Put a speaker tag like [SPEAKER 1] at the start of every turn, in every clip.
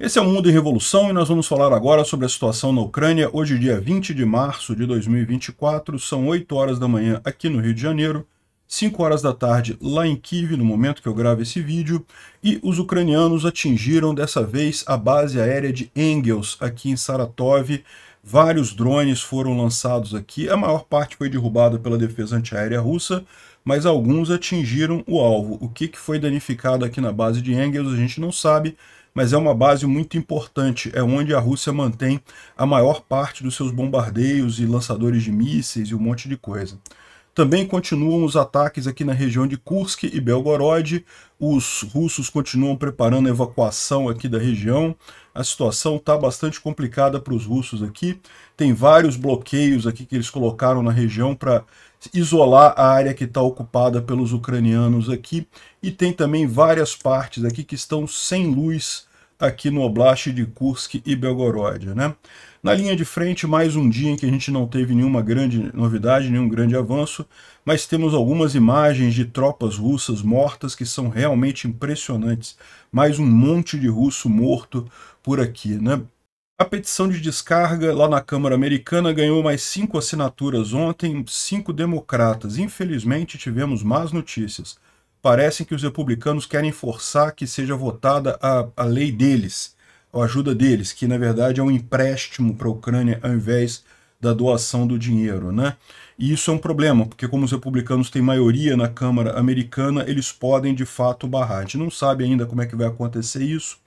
[SPEAKER 1] Esse é o Mundo em Revolução e nós vamos falar agora sobre a situação na Ucrânia. Hoje, dia 20 de março de 2024, são 8 horas da manhã aqui no Rio de Janeiro, 5 horas da tarde lá em Kiev, no momento que eu gravo esse vídeo, e os ucranianos atingiram dessa vez a base aérea de Engels aqui em Saratov. Vários drones foram lançados aqui, a maior parte foi derrubada pela defesa antiaérea russa, mas alguns atingiram o alvo. O que, que foi danificado aqui na base de Engels a gente não sabe, mas é uma base muito importante. É onde a Rússia mantém a maior parte dos seus bombardeios e lançadores de mísseis e um monte de coisa. Também continuam os ataques aqui na região de Kursk e Belgorod. Os russos continuam preparando a evacuação aqui da região. A situação está bastante complicada para os russos aqui tem vários bloqueios aqui que eles colocaram na região para isolar a área que está ocupada pelos ucranianos aqui. E tem também várias partes aqui que estão sem luz aqui no Oblast de Kursk e Belgorod. Né? Na linha de frente, mais um dia em que a gente não teve nenhuma grande novidade, nenhum grande avanço, mas temos algumas imagens de tropas russas mortas que são realmente impressionantes. Mais um monte de russo morto por aqui. Né? A petição de descarga lá na Câmara Americana ganhou mais cinco assinaturas ontem, cinco democratas. Infelizmente, tivemos más notícias. Parecem que os republicanos querem forçar que seja votada a, a lei deles, a ajuda deles, que na verdade é um empréstimo para a Ucrânia ao invés da doação do dinheiro, né? E isso é um problema, porque como os republicanos têm maioria na Câmara Americana, eles podem de fato barrar. A gente não sabe ainda como é que vai acontecer isso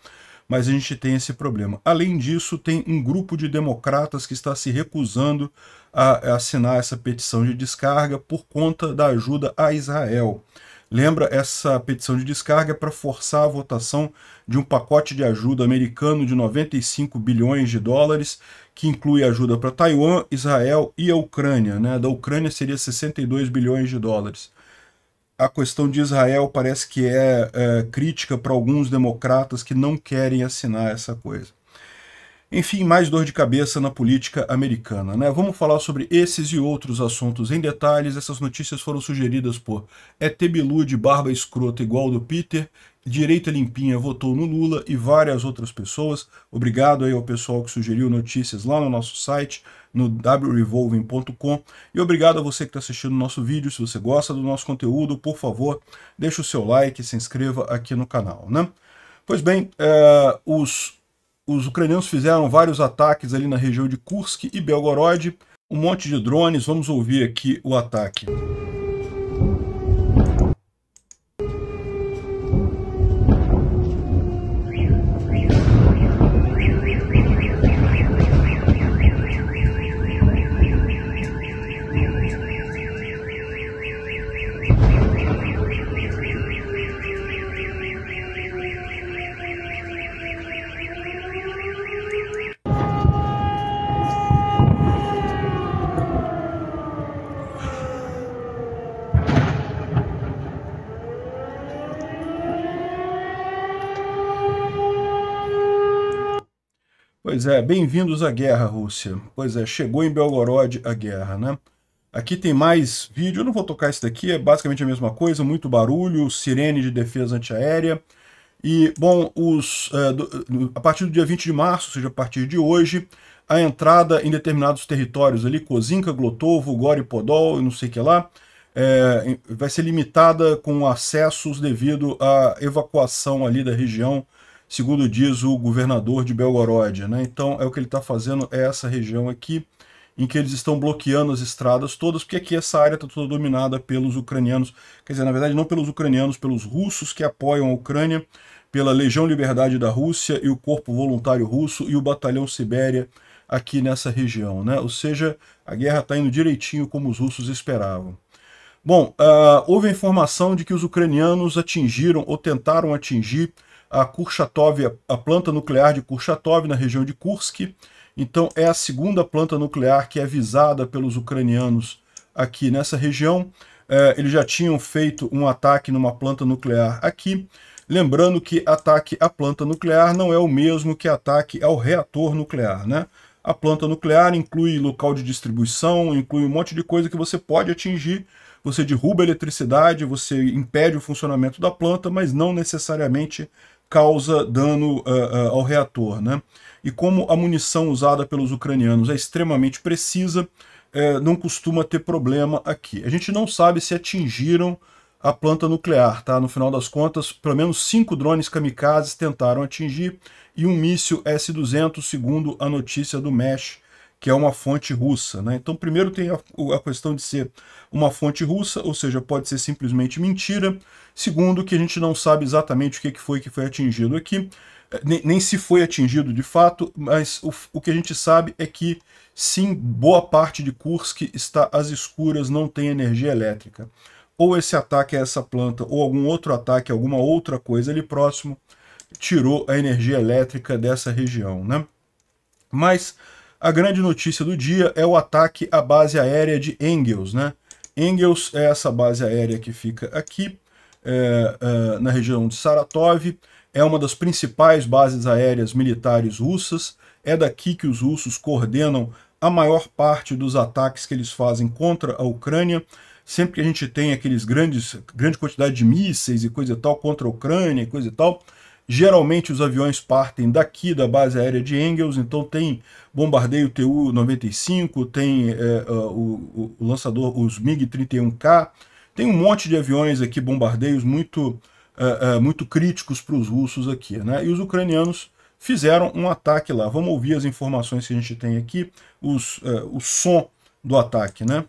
[SPEAKER 1] mas a gente tem esse problema. Além disso, tem um grupo de democratas que está se recusando a assinar essa petição de descarga por conta da ajuda a Israel. Lembra, essa petição de descarga é para forçar a votação de um pacote de ajuda americano de 95 bilhões de dólares, que inclui ajuda para Taiwan, Israel e a Ucrânia. Né? Da Ucrânia seria 62 bilhões de dólares a questão de Israel parece que é, é crítica para alguns democratas que não querem assinar essa coisa. Enfim, mais dor de cabeça na política americana. Né? Vamos falar sobre esses e outros assuntos em detalhes. Essas notícias foram sugeridas por Etebilu de barba escrota igual do Peter, Direita Limpinha votou no Lula e várias outras pessoas. Obrigado aí ao pessoal que sugeriu notícias lá no nosso site no wrevolving.com. E obrigado a você que está assistindo o nosso vídeo. Se você gosta do nosso conteúdo, por favor, deixe o seu like se inscreva aqui no canal. Né? Pois bem, é, os, os ucranianos fizeram vários ataques ali na região de Kursk e Belgorod. Um monte de drones. Vamos ouvir aqui o ataque. Pois é, bem-vindos à guerra, Rússia. Pois é, chegou em Belgorod a guerra, né? Aqui tem mais vídeo, eu não vou tocar isso daqui, é basicamente a mesma coisa, muito barulho, sirene de defesa antiaérea. E, bom, os, é, do, a partir do dia 20 de março, ou seja, a partir de hoje, a entrada em determinados territórios ali, Kozinka, Glotovo, Gori Podol, não sei o que lá, é, vai ser limitada com acessos devido à evacuação ali da região segundo diz o governador de Belgorod. Né? Então, é o que ele está fazendo, é essa região aqui, em que eles estão bloqueando as estradas todas, porque aqui essa área está toda dominada pelos ucranianos, quer dizer, na verdade, não pelos ucranianos, pelos russos que apoiam a Ucrânia, pela Legião Liberdade da Rússia e o Corpo Voluntário Russo e o Batalhão Sibéria aqui nessa região. Né? Ou seja, a guerra está indo direitinho como os russos esperavam. Bom, uh, houve a informação de que os ucranianos atingiram ou tentaram atingir a Kurchatov, a planta nuclear de Kurchatov, na região de Kursk. Então, é a segunda planta nuclear que é visada pelos ucranianos aqui nessa região. É, eles já tinham feito um ataque numa planta nuclear aqui. Lembrando que ataque à planta nuclear não é o mesmo que ataque ao reator nuclear, né? A planta nuclear inclui local de distribuição, inclui um monte de coisa que você pode atingir. Você derruba a eletricidade, você impede o funcionamento da planta, mas não necessariamente causa dano uh, uh, ao reator, né? E como a munição usada pelos ucranianos é extremamente precisa, uh, não costuma ter problema aqui. A gente não sabe se atingiram a planta nuclear, tá? No final das contas, pelo menos cinco drones kamikazes tentaram atingir e um míssil S-200, segundo a notícia do MESH, que é uma fonte russa. Né? Então, primeiro tem a, a, questão de ser uma fonte russa, ou seja, pode ser simplesmente mentira. Segundo, que a gente não sabe exatamente o que, que foi que foi atingido aqui, é, nem, nem se foi atingido de fato, mas o, o que a gente sabe é que sim, boa parte de Kursk está às escuras, não tem energia elétrica. Ou esse ataque a essa planta, ou algum outro ataque, alguma outra coisa ali próximo, tirou a energia elétrica dessa região. Né? Mas a grande notícia do dia é o ataque à base aérea de Engels. Né? Engels é essa base aérea que fica aqui, é, é, na região de Saratov, é uma das principais bases aéreas militares russas, é daqui que os russos coordenam a maior parte dos ataques que eles fazem contra a Ucrânia. Sempre que a gente tem aqueles grandes, grande quantidade de mísseis e coisa e tal contra a Ucrânia e coisa e tal, Geralmente os aviões partem daqui da base aérea de Engels, então tem bombardeio TU-95, tem é, o, o, lançador, os MiG-31K, tem um monte de aviões aqui, bombardeios muito, é, é, muito críticos para os russos aqui. Né? E os ucranianos fizeram um ataque lá. Vamos ouvir as informações que a gente tem aqui, os, o som do ataque, né?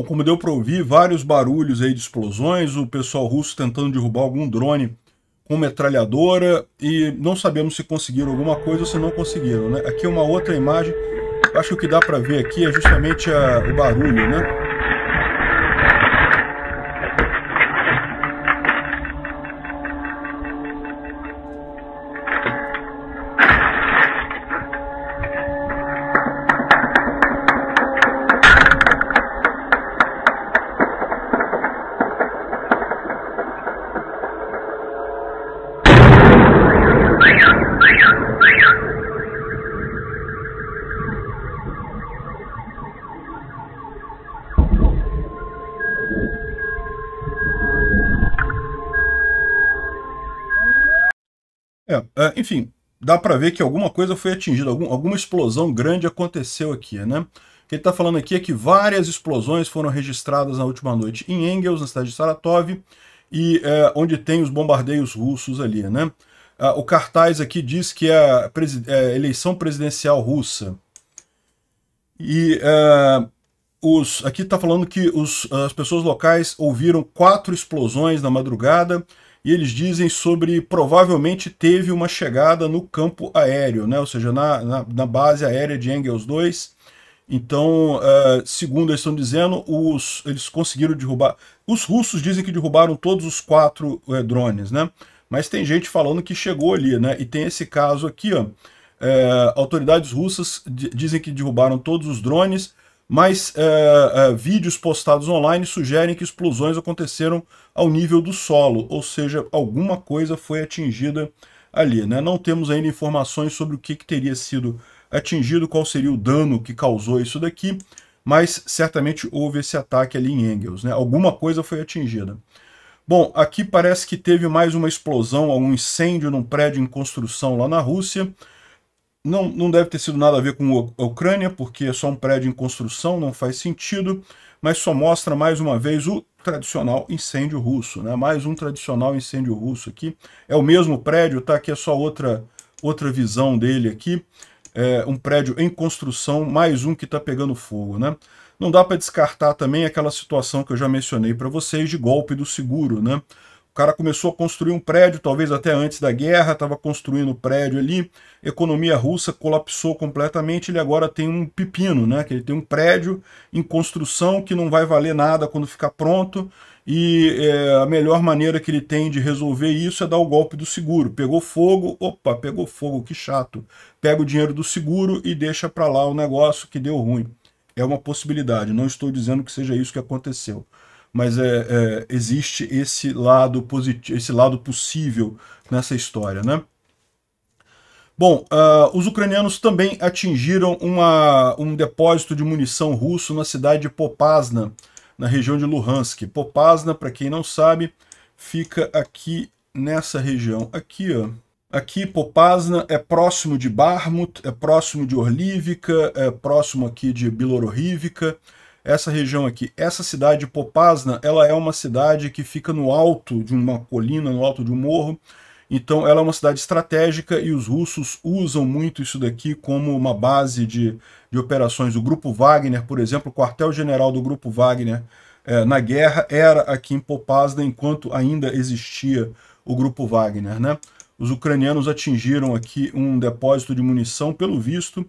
[SPEAKER 1] Bom, como deu para ouvir, vários barulhos aí de explosões, o pessoal russo tentando derrubar algum drone com metralhadora e não sabemos se conseguiram alguma coisa ou se não conseguiram, né? Aqui uma outra imagem, acho que o que dá para ver aqui é justamente a, o barulho, né? enfim, dá para ver que alguma coisa foi atingida, algum, alguma explosão grande aconteceu aqui, né? O que ele está falando aqui é que várias explosões foram registradas na última noite em Engels, na cidade de Saratov, e é, onde tem os bombardeios russos ali, né? Ah, o cartaz aqui diz que é a, é, eleição presidencial russa. E é, os, aqui está falando que os, as pessoas locais ouviram quatro explosões na madrugada, e eles dizem sobre provavelmente teve uma chegada no campo aéreo, né? ou seja, na, na, na base aérea de Engels 2. Então, uh, segundo eles estão dizendo, os, eles conseguiram derrubar. Os russos dizem que derrubaram todos os quatro uh, drones, né? Mas tem gente falando que chegou ali, né? E tem esse caso aqui, ó. Uh, autoridades russas dizem que derrubaram todos os drones, mas uh, uh, vídeos postados online sugerem que explosões aconteceram ao nível do solo, ou seja, alguma coisa foi atingida ali. Né? Não temos ainda informações sobre o que, que teria sido atingido, qual seria o dano que causou isso daqui, mas certamente houve esse ataque ali em Engels. Né? Alguma coisa foi atingida. Bom, aqui parece que teve mais uma explosão, um incêndio num prédio em construção lá na Rússia. Não, não deve ter sido nada a ver com a Ucrânia, porque é só um prédio em construção, não faz sentido, mas só mostra mais uma vez o tradicional incêndio russo. Né? Mais um tradicional incêndio russo aqui. É o mesmo prédio, tá? aqui é só outra, outra visão dele aqui. É um prédio em construção, mais um que está pegando fogo. Né? Não dá para descartar também aquela situação que eu já mencionei para vocês de golpe do seguro. Né? cara começou a construir um prédio, talvez até antes da guerra, estava construindo o prédio ali. Economia russa colapsou completamente, ele agora tem um pepino, né? Que ele tem um prédio em construção que não vai valer nada quando ficar pronto. E é, a melhor maneira que ele tem de resolver isso é dar o golpe do seguro. Pegou fogo, opa, pegou fogo, que chato. Pega o dinheiro do seguro e deixa para lá o negócio que deu ruim. É uma possibilidade, não estou dizendo que seja isso que aconteceu mas é, é, existe esse lado positivo, esse lado possível nessa história, né? Bom, uh, os ucranianos também atingiram uma, um depósito de munição russo na cidade de Popasna, na região de Luhansk. Popasna, para quem não sabe, fica aqui nessa região aqui, ó. Aqui, Popasna é próximo de Barmut, é próximo de Orlivica, é próximo aqui de Bilororrívica, essa região aqui, essa cidade Popasna, ela é uma cidade que fica no alto de uma colina, no alto de um morro. Então ela é uma cidade estratégica e os russos usam muito isso daqui como uma base de, de operações. O Grupo Wagner, por exemplo, o quartel-general do Grupo Wagner é, na guerra era aqui em Popasna, enquanto ainda existia o Grupo Wagner. Né? Os ucranianos atingiram aqui um depósito de munição, pelo visto,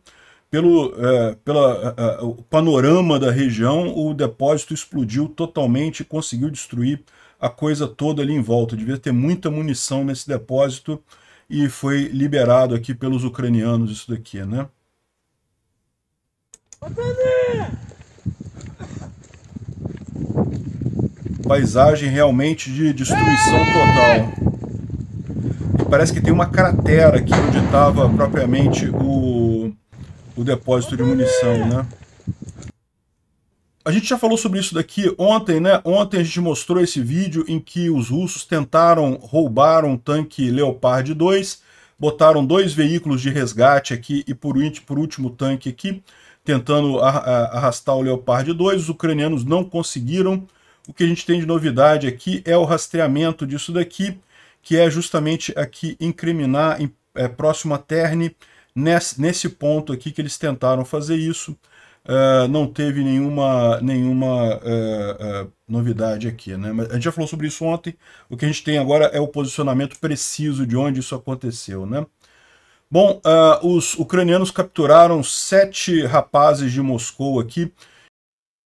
[SPEAKER 1] pelo é, pela, é, é, o panorama da região, o depósito explodiu totalmente e conseguiu destruir a coisa toda ali em volta. Devia ter muita munição nesse depósito e foi liberado aqui pelos ucranianos isso daqui, né? Paisagem realmente de destruição total. E parece que tem uma cratera aqui onde estava propriamente o, o depósito de munição, né? A gente já falou sobre isso daqui ontem, né? Ontem a gente mostrou esse vídeo em que os russos tentaram roubar um tanque Leopard 2, botaram dois veículos de resgate aqui e por, por último o tanque aqui, tentando arrastar o Leopard 2. Os ucranianos não conseguiram. O que a gente tem de novidade aqui é o rastreamento disso daqui, que é justamente aqui incriminar em, é, próximo a Terni, nesse, nesse ponto aqui que eles tentaram fazer isso, uh, não teve nenhuma, nenhuma uh, uh, novidade aqui. Né? Mas a gente já falou sobre isso ontem, o que a gente tem agora é o posicionamento preciso de onde isso aconteceu. Né? Bom, os ucranianos capturaram sete rapazes de Moscou aqui,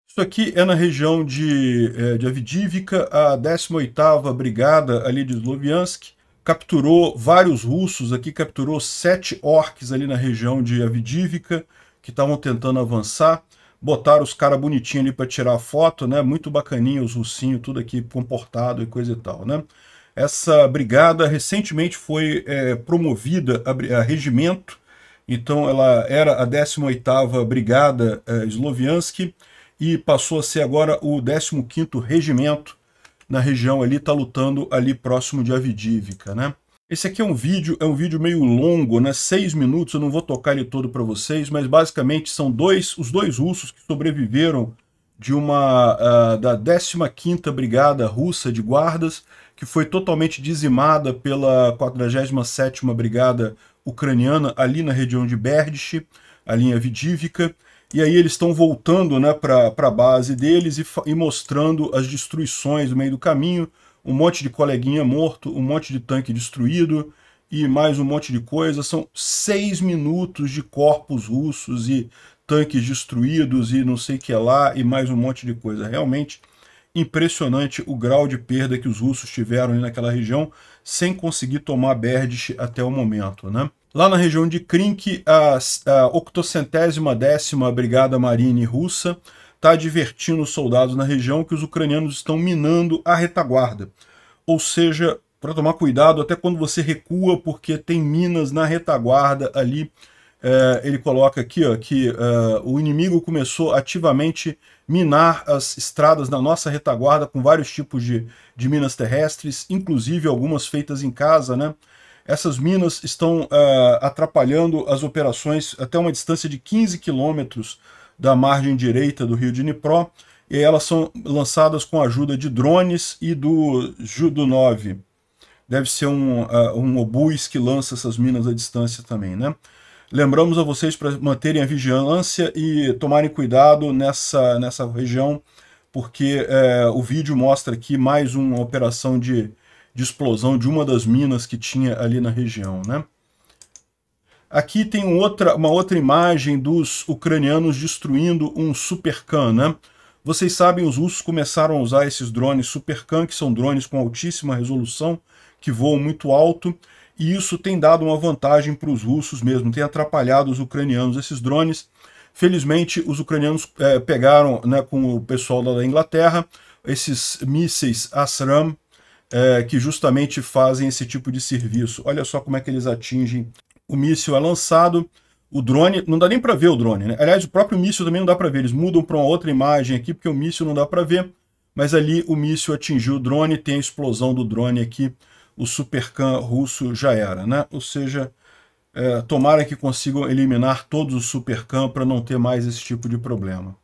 [SPEAKER 1] isso aqui é na região de, de Avdivka, a 18ª Brigada ali de Sloviansk, capturou vários russos aqui, capturou sete orcs ali na região de Avidívica, que estavam tentando avançar. Botaram os caras bonitinhos ali para tirar foto, né? Muito bacaninho os russinhos, tudo aqui comportado e coisa e tal, né? Essa brigada recentemente foi é, promovida a, a, regimento, então ela era a 18ª Brigada é, Sloviansky e passou a ser agora o 15º Regimento, na região ali, está lutando ali próximo de Avidívica, né? Esse aqui é um vídeo, é um vídeo meio longo, né? Seis minutos, eu não vou tocar ele todo para vocês, mas basicamente são dois, os dois russos que sobreviveram de uma uh, da 15ª Brigada Russa de Guardas, que foi totalmente dizimada pela 47ª Brigada Ucraniana ali na região de Berdych, a linha vidívica, e aí eles estão voltando né, para a base deles e, e mostrando as destruições no meio do caminho, um monte de coleguinha morto, um monte de tanque destruído e mais um monte de coisa. São seis minutos de corpos russos e tanques destruídos e não sei o que lá e mais um monte de coisa. Realmente impressionante o grau de perda que os russos tiveram naquela região sem conseguir tomar Berdych até o momento, né? Lá na região de Krink, a, a 810 décima Brigada Marine Russa está advertindo os soldados na região que os ucranianos estão minando a retaguarda. Ou seja, para tomar cuidado até quando você recua, porque tem minas na retaguarda ali. É, ele coloca aqui ó, que uh, o inimigo começou ativamente minar as estradas da nossa retaguarda com vários tipos de, de minas terrestres, inclusive algumas feitas em casa, né? essas minas estão uh, atrapalhando as operações até uma distância de 15 quilômetros da margem direita do rio de Dnipro, e elas são lançadas com a ajuda de drones e do Judo 9. Deve ser um, uh, um obus que lança essas minas à distância também, né? Lembramos a vocês para manterem a vigilância e tomarem cuidado nessa, nessa região, porque uh, o vídeo mostra aqui mais uma operação de de explosão de uma das minas que tinha ali na região, né? Aqui tem outra, uma outra imagem dos ucranianos destruindo um Supercan, né? Vocês sabem, os russos começaram a usar esses drones Supercan, que são drones com altíssima resolução, que voam muito alto, e isso tem dado uma vantagem para os russos mesmo, tem atrapalhado os ucranianos esses drones. Felizmente, os ucranianos é, pegaram né, com o pessoal da Inglaterra esses mísseis Asram, é, que justamente fazem esse tipo de serviço. Olha só como é que eles atingem. O míssil é lançado, o drone, não dá nem para ver o drone, né? Aliás, o próprio míssil também não dá para ver, eles mudam para uma outra imagem aqui, porque o míssil não dá para ver, mas ali o míssil atingiu o drone, tem a explosão do drone aqui, o Supercan russo já era, né? Ou seja, é, tomara que consigam eliminar todos os Supercan para não ter mais esse tipo de problema.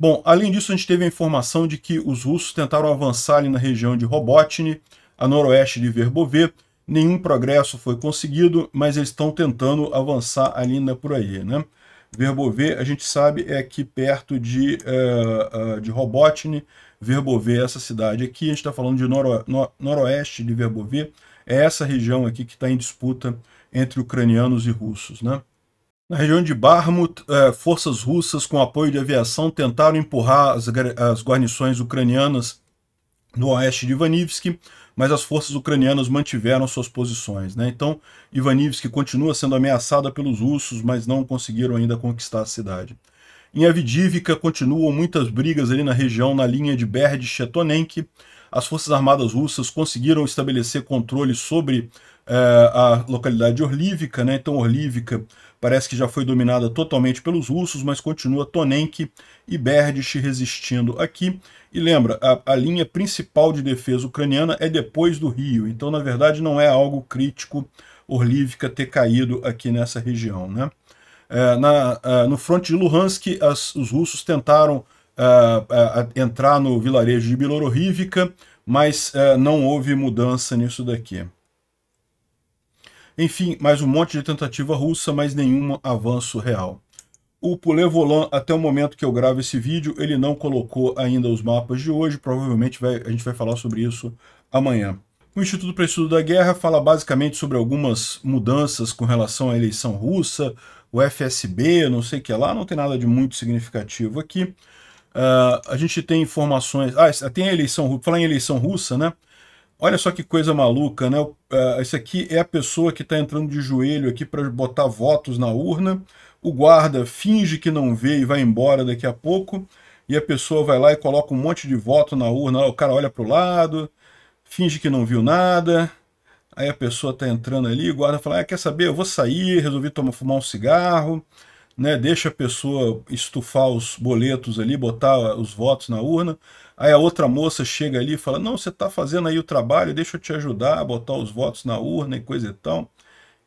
[SPEAKER 1] Bom, além disso, a gente teve a informação de que os russos tentaram avançar ali na região de Robotny, a noroeste de Verbové. Nenhum progresso foi conseguido, mas eles estão tentando avançar ali na, por aí, né? Verbové, a gente sabe, é aqui perto de, uh, uh, de Robotny. Verbové é essa cidade aqui. A gente está falando de noro, no, noroeste de Verbové. É essa região aqui que está em disputa entre ucranianos e russos. Né? Na região de Barmut, eh, forças russas com apoio de aviação tentaram empurrar as, guarnições ucranianas no oeste de Ivanivski, mas as forças ucranianas mantiveram suas posições. Né? Então, Ivanivski continua sendo ameaçada pelos russos, mas não conseguiram ainda conquistar a cidade. Em Avidivka continuam muitas brigas ali na região, na linha de Berd-Chetonenk. As forças armadas russas conseguiram estabelecer controle sobre eh, a localidade Orlivka. Orlívica, né? então Orlívica parece que já foi dominada totalmente pelos russos, mas continua Tonenki e Berdych resistindo aqui. E lembra, a, a, linha principal de defesa ucraniana é depois do rio, então na verdade não é algo crítico Orlivka ter caído aqui nessa região. Né? É, na, é, no fronte de Luhansk, as, os russos tentaram é, é entrar no vilarejo de Bilororivka, mas é, não houve mudança nisso daqui. Enfim, mais um monte de tentativa russa, mas nenhum avanço real. O Pulevolan, até o momento que eu gravo esse vídeo, ele não colocou ainda os mapas de hoje, provavelmente vai, a gente vai falar sobre isso amanhã. O Instituto para Estudo da Guerra fala basicamente sobre algumas mudanças com relação à eleição russa, o FSB, não sei o que lá, não tem nada de muito significativo aqui. Uh, a gente tem informações... Ah, tem a eleição... Falar em eleição russa, né? Olha só que coisa maluca, né? É, esse aqui é a pessoa que está entrando de joelho aqui para botar votos na urna. O guarda finge que não vê e vai embora daqui a pouco. E a pessoa vai lá e coloca um monte de voto na urna. O cara olha para o lado, finge que não viu nada. Aí a pessoa está entrando ali, o guarda fala, ah, quer saber, eu vou sair, resolvi tomar, fumar um cigarro. Né? Deixa a pessoa estufar os boletos ali, botar os votos na urna. Aí a outra moça chega ali e fala: Não, você está fazendo aí o trabalho, deixa eu te ajudar a botar os votos na urna e coisa e tal.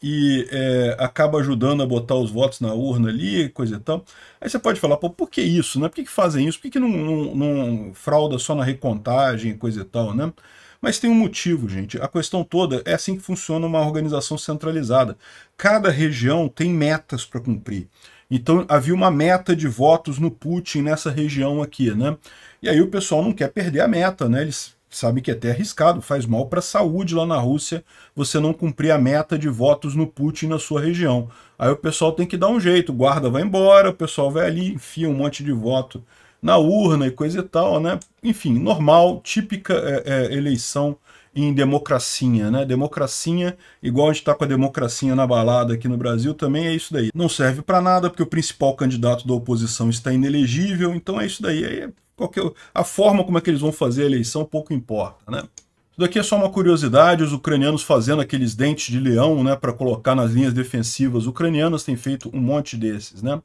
[SPEAKER 1] E é, acaba ajudando a botar os votos na urna ali, coisa e tal. Aí você pode falar, pô, por que isso? Né? Por que, que fazem isso? Por que, que não, não, não frauda só na recontagem, e coisa e tal, né? Mas tem um motivo, gente. A questão toda é assim que funciona uma organização centralizada. Cada região tem metas para cumprir. Então havia uma meta de votos no Putin nessa região aqui, né? E aí o pessoal não quer perder a meta, né? Eles sabem que é até arriscado, faz mal para a saúde lá na Rússia você não cumprir a meta de votos no Putin na sua região. Aí o pessoal tem que dar um jeito, guarda vai embora, o pessoal vai ali, enfia um monte de voto na urna e coisa e tal, né? Enfim, normal, típica é, é, eleição em democracinha, né? Democracinha, igual a gente tá com a democracia na balada aqui no Brasil, também é isso daí. Não serve para nada, porque o principal candidato da oposição está inelegível, então é isso daí. É qualquer... A forma como é que eles vão fazer a eleição pouco importa, né? Isso daqui é só uma curiosidade, os ucranianos fazendo aqueles dentes de leão, né, para colocar nas linhas defensivas ucranianas, tem feito um monte desses, né?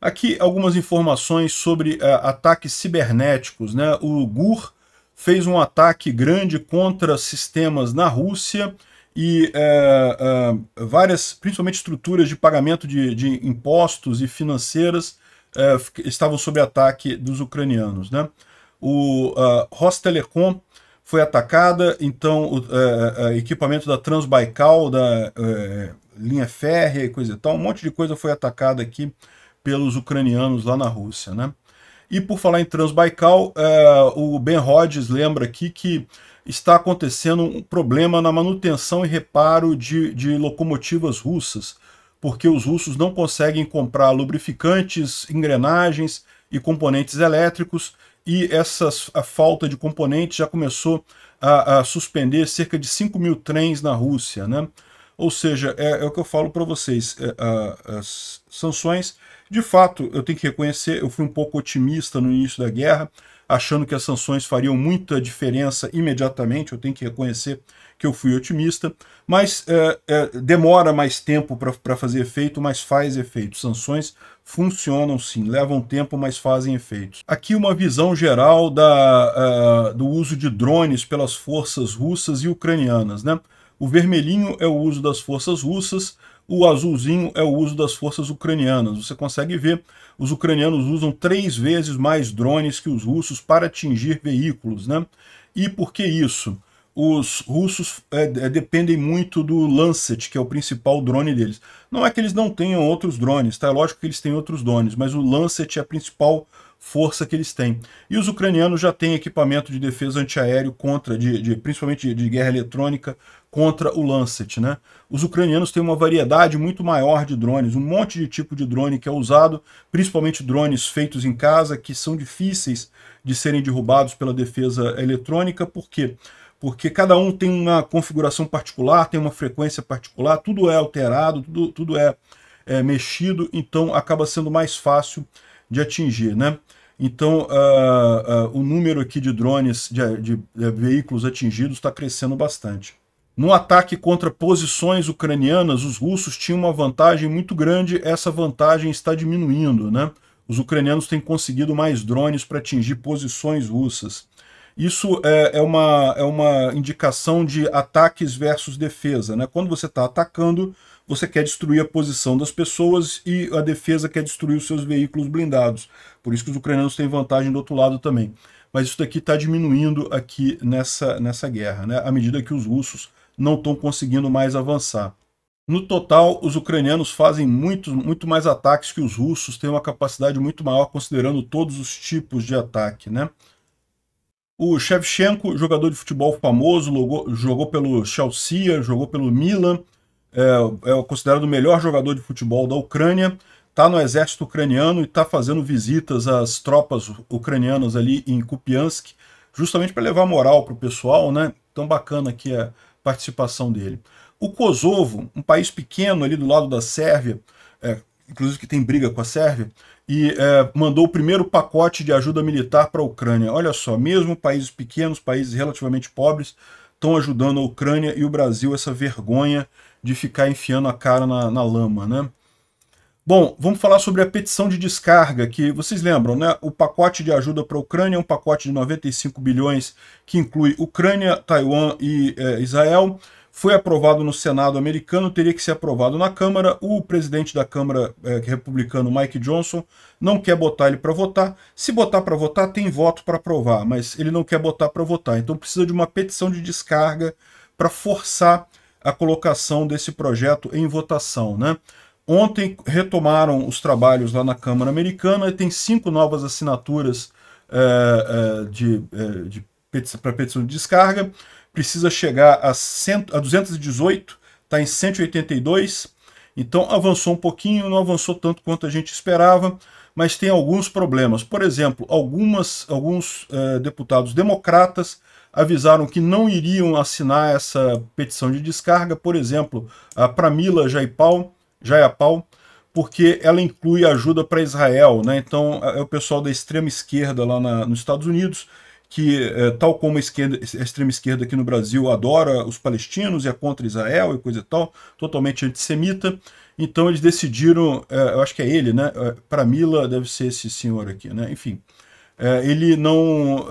[SPEAKER 1] Aqui algumas informações sobre uh, ataques cibernéticos, né? O GUR, fez um ataque grande contra sistemas na Rússia e é, é, várias, principalmente estruturas de pagamento de, de impostos e financeiras é, estavam sob ataque dos ucranianos. Né? O uh, Rostelecom foi atacada, então o é, é, é, equipamento da Transbaikal, da linha férrea e coisa e tal, um monte de coisa foi atacada aqui pelos ucranianos lá na Rússia. Né? E por falar em Transbaikal, é, o Ben Rhodes lembra aqui que está acontecendo um problema na manutenção e reparo de, de locomotivas russas, porque os russos não conseguem comprar lubrificantes, engrenagens e componentes elétricos, e essa a falta de componentes já começou a, a, suspender cerca de 5 mil trens na Rússia. Né? Ou seja, é, é o que eu falo para vocês, é, as sanções de fato, eu tenho que reconhecer, eu fui um pouco otimista no início da guerra, achando que as sanções fariam muita diferença imediatamente, eu tenho que reconhecer que eu fui otimista, mas é, é, demora mais tempo para fazer efeito, mas faz efeito. Sanções funcionam sim, levam tempo, mas fazem efeitos. Aqui uma visão geral da, uh, do uso de drones pelas forças russas e ucranianas. Né? O vermelhinho é o uso das forças russas, o azulzinho é o uso das forças ucranianas. Você consegue ver, os ucranianos usam três vezes mais drones que os russos para atingir veículos. Né? E por que isso? os russos é, é, dependem muito do Lancet, que é o principal drone deles. Não é que eles não tenham outros drones, tá? É lógico que eles têm outros drones, mas o Lancet é a principal força que eles têm. E os ucranianos já têm equipamento de defesa antiaéreo contra, de, de principalmente de, de, guerra eletrônica, contra o Lancet. Né? Os ucranianos têm uma variedade muito maior de drones, um monte de tipo de drone que é usado, principalmente drones feitos em casa, que são difíceis de serem derrubados pela defesa eletrônica, por quê? Porque cada um tem uma configuração particular, tem uma frequência particular, tudo é alterado, tudo, tudo é, é mexido, então acaba sendo mais fácil de atingir, né? Então, uh, uh, o número aqui de drones, de, de, de veículos atingidos, está crescendo bastante. No ataque contra posições ucranianas, os russos tinham uma vantagem muito grande, essa vantagem está diminuindo, né? Os ucranianos têm conseguido mais drones para atingir posições russas. Isso é, é, uma, é uma indicação de ataques versus defesa, né? Quando você está atacando, você quer destruir a posição das pessoas e a defesa quer destruir os seus veículos blindados. Por isso que os ucranianos têm vantagem do outro lado também. Mas isso daqui está diminuindo aqui nessa, nessa guerra, né? à medida que os russos não estão conseguindo mais avançar. No total, os ucranianos fazem muito, muito mais ataques que os russos, têm uma capacidade muito maior considerando todos os tipos de ataque. Né? O Shevchenko, jogador de futebol famoso, jogou pelo Chelsea, jogou pelo Milan, é, é considerado o melhor jogador de futebol da Ucrânia, está no exército ucraniano e está fazendo visitas às tropas ucranianas ali em Kupiansk, justamente para levar moral para o pessoal, né? Tão bacana aqui a participação dele. O Kosovo, um país pequeno ali do lado da Sérvia, é, inclusive que tem briga com a Sérvia, e é, mandou o primeiro pacote de ajuda militar para a Ucrânia. Olha só, mesmo países pequenos, países relativamente pobres, estão ajudando a Ucrânia e o Brasil essa vergonha de ficar enfiando a cara na, na lama, né? Bom, vamos falar sobre a petição de descarga, que vocês lembram, né? O pacote de ajuda para a Ucrânia é um pacote de 95 bilhões que inclui Ucrânia, Taiwan e é, Israel foi aprovado no Senado americano, teria que ser aprovado na Câmara. O presidente da Câmara eh, republicano, Mike Johnson, não quer botar ele para votar. Se botar para votar, tem voto para aprovar, mas ele não quer botar para votar. Então precisa de uma petição de descarga para forçar a colocação desse projeto em votação. Né? Ontem retomaram os trabalhos lá na Câmara Americana e tem cinco novas assinaturas eh, eh, de, de para petição de descarga precisa chegar a, a 218, está em 182, então avançou um pouquinho, não avançou tanto quanto a gente esperava, mas tem alguns problemas. Por exemplo, algumas, alguns eh, deputados democratas avisaram que não iriam assinar essa petição de descarga, por exemplo, a Pramila Jaipal, Paul porque ela inclui ajuda para Israel. Né? Então, é o pessoal da extrema esquerda lá na, nos Estados Unidos que, eh, tal como a, esquerda, a extrema esquerda aqui no Brasil adora os palestinos e é contra Israel e coisa e tal, totalmente antissemita. Então eles decidiram, eh, eu acho que é ele, né? Eh, Para Mila deve ser esse senhor aqui, né? Enfim, ele não,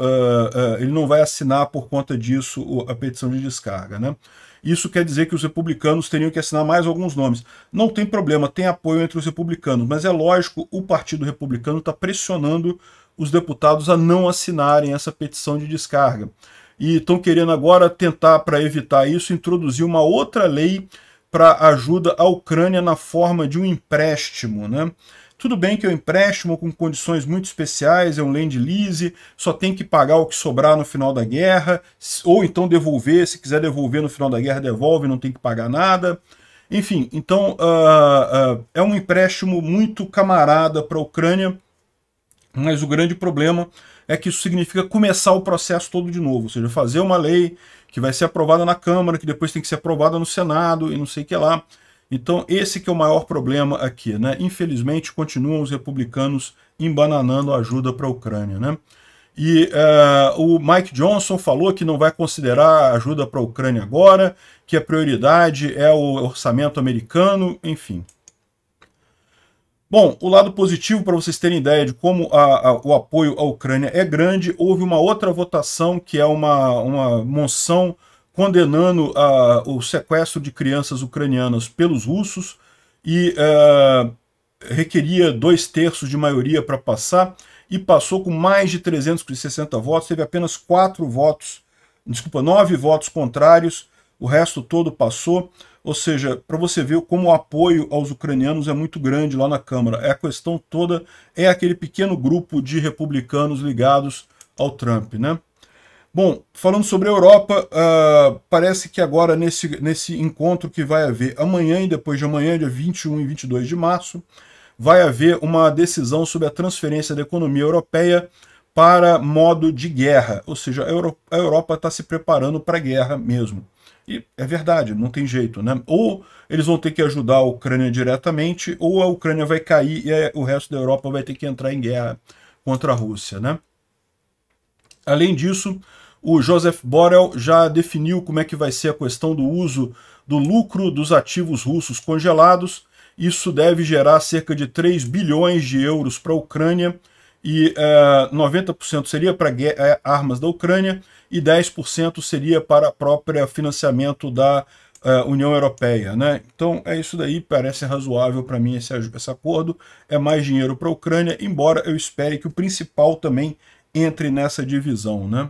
[SPEAKER 1] ele não vai assinar por conta disso a petição de descarga, né? Isso quer dizer que os republicanos teriam que assinar mais alguns nomes. Não tem problema, tem apoio entre os republicanos, mas é lógico, o Partido Republicano está pressionando os deputados a não assinarem essa petição de descarga. E estão querendo agora tentar, para evitar isso, introduzir uma outra lei para ajuda à Ucrânia na forma de um empréstimo. Né? Tudo bem que é um empréstimo com condições muito especiais, é um land lease, só tem que pagar o que sobrar no final da guerra, ou então devolver, se quiser devolver no final da guerra, devolve, não tem que pagar nada. Enfim, então uh, uh, é um empréstimo muito camarada para a Ucrânia, mas o grande problema é que isso significa começar o processo todo de novo, ou seja, fazer uma lei que vai ser aprovada na Câmara, que depois tem que ser aprovada no Senado e não sei o que lá. Então esse que é o maior problema aqui, né? Infelizmente continuam os republicanos embananando a ajuda para a Ucrânia, né? E uh, o Mike Johnson falou que não vai considerar ajuda para a Ucrânia agora, que a prioridade é o orçamento americano, enfim. Bom, o lado positivo, para vocês terem ideia de como a, a, o apoio à Ucrânia é grande, houve uma outra votação que é uma, uma moção condenando a, o sequestro de crianças ucranianas pelos russos e é, requeria dois terços de maioria para passar e passou com mais de 360 votos, teve apenas quatro votos, desculpa, nove votos contrários o resto todo passou. Ou seja, para você ver como o apoio aos ucranianos é muito grande lá na Câmara. É a questão toda, é aquele pequeno grupo de republicanos ligados ao Trump, né? Bom, falando sobre a Europa, uh, parece que agora nesse, nesse encontro que vai haver amanhã e depois de amanhã, dia 21 e 22 de março, vai haver uma decisão sobre a transferência da economia europeia para modo de guerra, ou seja, a, Euro a Europa está se preparando para a guerra mesmo. E é verdade, não tem jeito, né? Ou eles vão ter que ajudar a Ucrânia diretamente, ou a Ucrânia vai cair e o resto da Europa vai ter que entrar em guerra contra a Rússia, né? Além disso, o Joseph Borrell já definiu como é que vai ser a questão do uso do lucro dos ativos russos congelados. Isso deve gerar cerca de 3 bilhões de euros para a Ucrânia e uh, eh, 90% seria para eh, armas da Ucrânia e 10% seria para o próprio financiamento da uh, União Europeia. Né? Então é isso daí, parece razoável para mim esse, esse acordo. É mais dinheiro para a Ucrânia, embora eu espere que o principal também entre nessa divisão. Né?